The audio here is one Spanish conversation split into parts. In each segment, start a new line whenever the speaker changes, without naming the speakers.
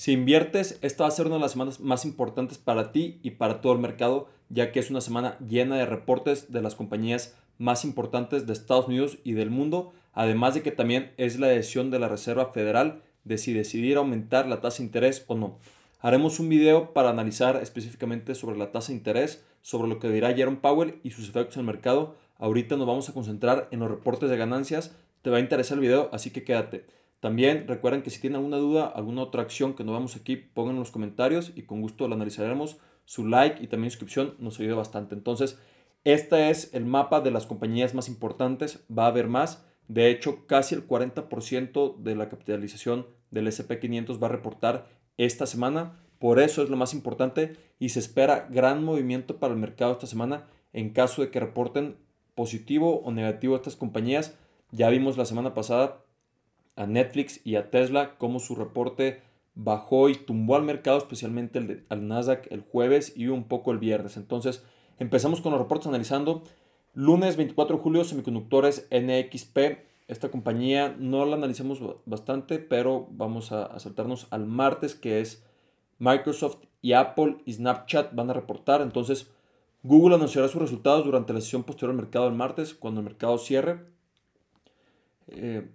Si inviertes, esta va a ser una de las semanas más importantes para ti y para todo el mercado, ya que es una semana llena de reportes de las compañías más importantes de Estados Unidos y del mundo, además de que también es la decisión de la Reserva Federal de si decidir aumentar la tasa de interés o no. Haremos un video para analizar específicamente sobre la tasa de interés, sobre lo que dirá Jerome Powell y sus efectos en el mercado. Ahorita nos vamos a concentrar en los reportes de ganancias. Te va a interesar el video, así que quédate. También recuerden que si tienen alguna duda, alguna otra acción que no vemos aquí, pongan en los comentarios y con gusto la analizaremos. Su like y también suscripción nos ayuda bastante. Entonces, este es el mapa de las compañías más importantes. Va a haber más. De hecho, casi el 40% de la capitalización del SP500 va a reportar esta semana. Por eso es lo más importante y se espera gran movimiento para el mercado esta semana en caso de que reporten positivo o negativo estas compañías. Ya vimos la semana pasada a Netflix y a Tesla, como su reporte bajó y tumbó al mercado, especialmente al Nasdaq el jueves y un poco el viernes. Entonces, empezamos con los reportes analizando. Lunes 24 de julio, semiconductores NXP. Esta compañía no la analizamos bastante, pero vamos a, saltarnos al martes, que es Microsoft y Apple y Snapchat van a reportar. Entonces, Google anunciará sus resultados durante la sesión posterior al mercado el martes, cuando el mercado cierre. Eh,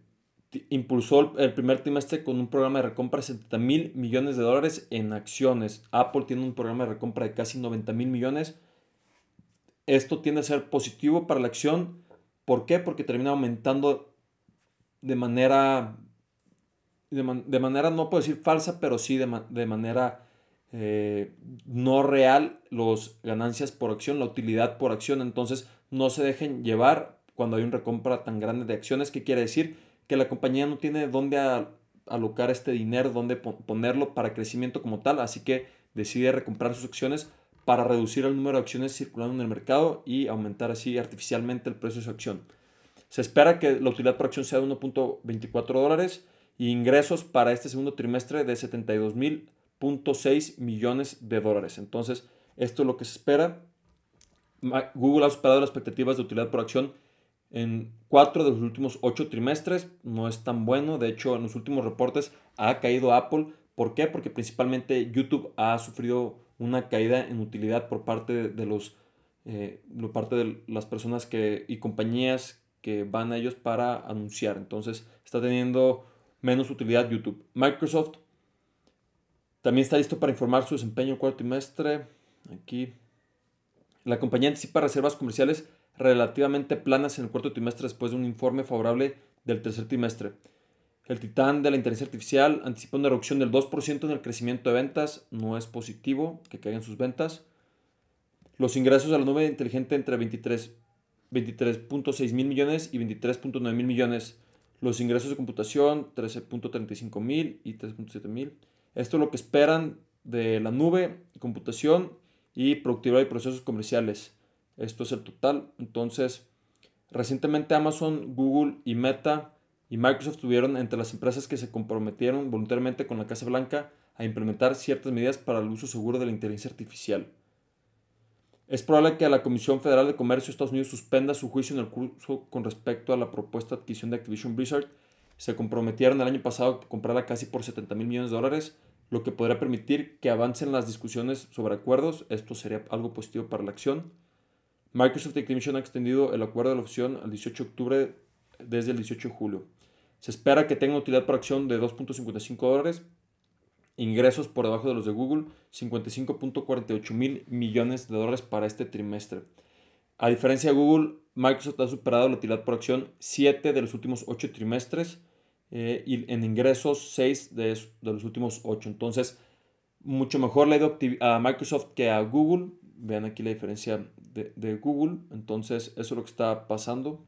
impulsó el primer trimestre con un programa de recompra de 70 mil millones de dólares en acciones. Apple tiene un programa de recompra de casi 90 mil millones. Esto tiende a ser positivo para la acción. ¿Por qué? Porque termina aumentando de manera, de, manera no puedo decir falsa, pero sí de, manera eh, no real las ganancias por acción, la utilidad por acción. Entonces no se dejen llevar cuando hay una recompra tan grande de acciones. ¿Qué quiere decir? que la compañía no tiene dónde alocar este dinero, dónde ponerlo para crecimiento como tal, así que decide recomprar sus acciones para reducir el número de acciones circulando en el mercado y aumentar así artificialmente el precio de su acción. Se espera que la utilidad por acción sea de 1.24 dólares y ingresos para este segundo trimestre de 72.6 millones de dólares. Entonces, esto es lo que se espera. Google ha superado las expectativas de utilidad por acción en cuatro de los últimos ocho trimestres. No es tan bueno. De hecho, en los últimos reportes ha caído Apple. ¿Por qué? Porque principalmente YouTube ha sufrido una caída en utilidad por parte de los eh, parte de las personas que, y compañías que van a ellos para anunciar. Entonces está teniendo menos utilidad YouTube. Microsoft también está listo para informar su desempeño en cuarto trimestre. Aquí. La compañía anticipa reservas comerciales relativamente planas en el cuarto trimestre después de un informe favorable del tercer trimestre. El titán de la inteligencia artificial anticipa una reducción del 2% en el crecimiento de ventas. No es positivo que caigan sus ventas. Los ingresos a la nube inteligente entre 23.6 mil millones y 23.9 mil millones. Los ingresos de computación 13.35 mil y 3.7 mil. Esto es lo que esperan de la nube, computación y productividad y procesos comerciales. Esto es el total. Entonces, recientemente Amazon, Google y Meta y Microsoft tuvieron entre las empresas que se comprometieron voluntariamente con la Casa Blanca a implementar ciertas medidas para el uso seguro de la inteligencia artificial. Es probable que la Comisión Federal de Comercio de Estados Unidos suspenda su juicio en el curso con respecto a la propuesta de adquisición de Activision Blizzard. Se comprometieron el año pasado a comprarla casi por 70 mil millones de dólares, lo que podría permitir que avancen las discusiones sobre acuerdos. Esto sería algo positivo para la acción. Microsoft Activision ha extendido el acuerdo de la opción al 18 de octubre desde el 18 de julio. Se espera que tenga utilidad por acción de 2.55 dólares, ingresos por debajo de los de Google, 55.48 mil millones de dólares para este trimestre. A diferencia de Google, Microsoft ha superado la utilidad por acción 7 de los últimos 8 trimestres eh, y en ingresos 6 de, los últimos 8. Entonces, mucho mejor le ha a Microsoft que a Google. Vean aquí la diferencia de, Google. Entonces, eso es lo que está pasando.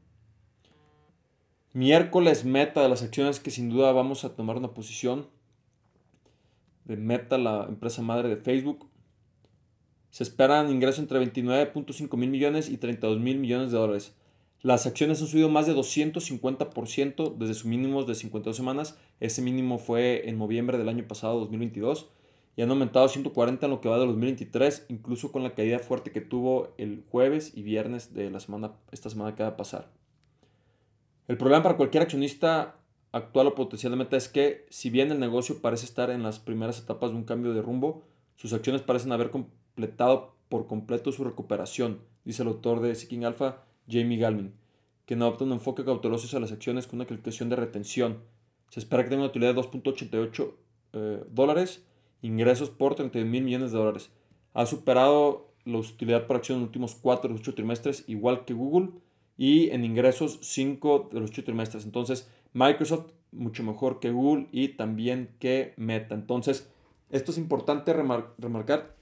Miércoles, Meta, de las acciones que sin duda vamos a tomar una posición de Meta, la empresa madre de Facebook. Se esperan ingresos entre 29.5 mil millones y 32 mil millones de dólares. Las acciones han subido más de 250% desde su mínimo de 52 semanas. Ese mínimo fue en noviembre del año pasado, 2022 y han aumentado 140 en lo que va de 2023, incluso con la caída fuerte que tuvo el jueves y viernes de la semana, esta semana que va a pasar. El problema para cualquier accionista actual o potencialmente es que, si bien el negocio parece estar en las primeras etapas de un cambio de rumbo, sus acciones parecen haber completado por completo su recuperación, dice el autor de Seeking Alpha, Jamie Galvin, quien adopta un enfoque cauteloso a las acciones con una calificación de retención. Se espera que tenga una utilidad de 2.88 eh, dólares ingresos por 31 mil millones de dólares. Ha superado la utilidad por acción en los últimos 4 de 8 trimestres, igual que Google, y en ingresos 5 de los 8 trimestres. Entonces, Microsoft mucho mejor que Google y también que Meta. Entonces, esto es importante remarcar.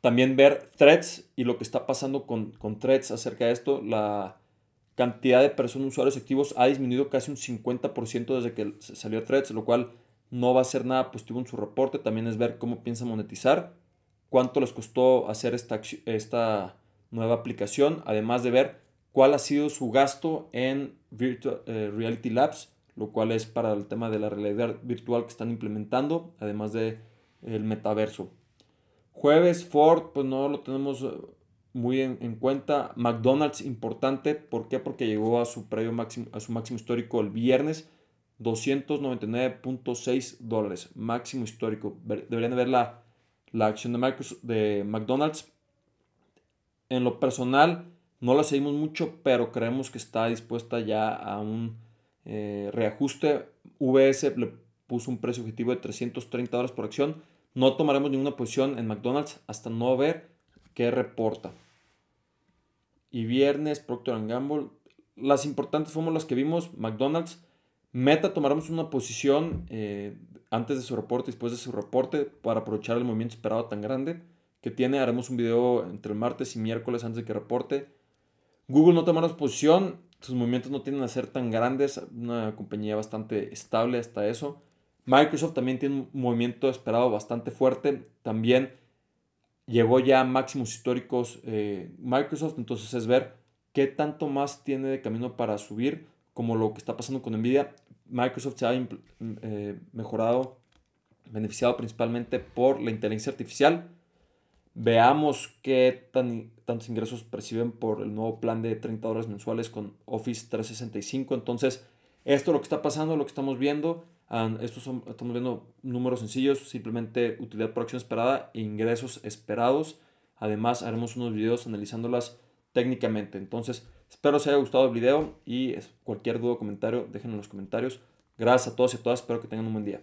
También ver threads y lo que está pasando con, con threads acerca de esto. La cantidad de personas usuarios activos ha disminuido casi un 50% desde que salió threads, lo cual no va a ser nada positivo en su reporte. También es ver cómo piensa monetizar, cuánto les costó hacer esta, nueva aplicación, además de ver cuál ha sido su gasto en Virtual, eh, Reality Labs, lo cual es para el tema de la realidad virtual que están implementando, además de el metaverso. Jueves, Ford, pues no lo tenemos muy en, cuenta. McDonald's, importante. ¿Por qué? Porque llegó a su, máximo, a su máximo histórico el viernes. 299.6 dólares, máximo histórico. Deberían ver la, acción de, de McDonald's. En lo personal, no la seguimos mucho, pero creemos que está dispuesta ya a un eh, reajuste. VS le puso un precio objetivo de 330 dólares por acción. No tomaremos ninguna posición en McDonald's hasta no ver qué reporta. Y viernes, Procter Gamble. Las importantes fuimos las que vimos. McDonald's Meta tomaremos una posición eh, antes de su reporte, después de su reporte, para aprovechar el movimiento esperado tan grande que tiene. Haremos un video entre el martes y miércoles antes de que reporte. Google no tomará posición, sus movimientos no tienden a ser tan grandes, una compañía bastante estable hasta eso. Microsoft también tiene un movimiento esperado bastante fuerte, también llegó ya a máximos históricos eh, Microsoft, entonces es ver qué tanto más tiene de camino para subir como lo que está pasando con Nvidia, Microsoft se ha mm, eh, mejorado, beneficiado principalmente por la inteligencia artificial. Veamos qué tan, tantos ingresos perciben por el nuevo plan de 30 horas mensuales con Office 365. Entonces, esto es lo que está pasando, lo que estamos viendo. Ah, estos son, estamos viendo números sencillos, simplemente utilidad por acción esperada e ingresos esperados. Además, haremos unos videos analizándolas técnicamente. Entonces, Espero os haya gustado el video y cualquier duda o comentario déjenlo en los comentarios. Gracias a todos y a todas, espero que tengan un buen día.